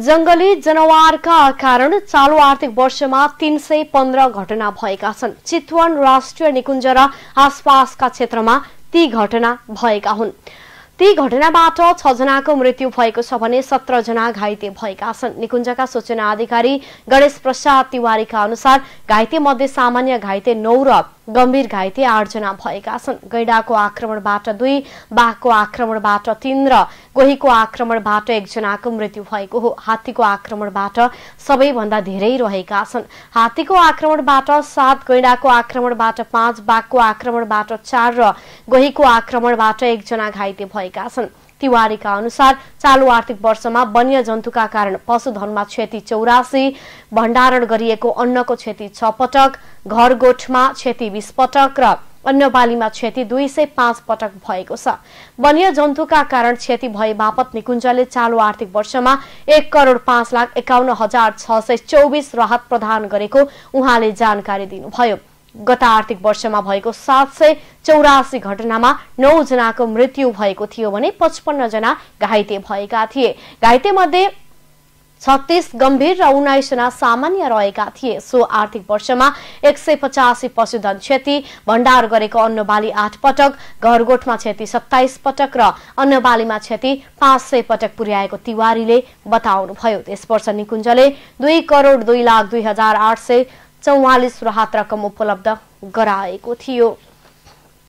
जंगली जनावरका कारण चालु आर्थिक वर्षमा तीन सय पन्ध्र घटना भएका छन् चितवन राष्ट्रिय निकुञ्ज र आसपासका क्षेत्रमा ती घटना भएका हुन् ती घटनाबाट छ जनाको मृत्यु भएको छ भने सत्र जना घाइते भएका छन् निकुञ्जका सूचना अधिकारी गणेश प्रसाद तिवारीका अनुसार घाइते मध्ये सामान्य घाइते नौ र गम्भीर घाइते आठजना भएका छन् गैडाको आक्रमणबाट दुई बाघको आक्रमणबाट तीन र गोहीको आक्रमणबाट एकजनाको मृत्यु भएको हो हात्तीको आक्रमणबाट सबैभन्दा धेरै रहेका छन् हात्तीको आक्रमणबाट सात गैडाको आक्रमणबाट पाँच बाघको आक्रमणबाट चार र गोहीको आक्रमणबाट एकजना घाइते भएका छन् तिवारीका अनुसार चालु आर्थिक वर्षमा वन्यजन्तुका कारण पशुधनमा क्षति चौरासी भण्डारण गरिएको अन्नको क्षति छ पटक घर गोठमा क्षति बिस पटक र अन्य बालीमा क्षति दुई सय पाँच पटक भएको छ वन्यजन्तुका कारण क्षति भए बापत निकुञ्जले चालु आर्थिक वर्षमा एक करोड पाँच लाख एकाउन्न हजार छ सय चौबिस राहत प्रदान गरेको उहाँले जानकारी दिनुभयो गत आर्थिक वर्षमा भएको सात सय चौरासी घटनामा नौ जनाको मृत्यु भएको थियो भने पचपन्न जना घाइते भएका थिए घाइते मध्ये छत्तीस गम्भीर र जना सामान्य रहेका थिए सो आर्थिक वर्षमा एक सय पचासी पशुधन क्षति भण्डार गरेको अन्नबाली आठ पटक घरगोठमा क्षति सत्ताइस पटक र अन्नबालीमा क्षति पाँच सय पटक पुर्याएको तिवारीले बताउनुभयो यस वर्ष निकुञ्जले दुई करोड दुई लाख दुई हजार आठ सय चौवालिस राहत रकम उपलब्ध गराएको थियो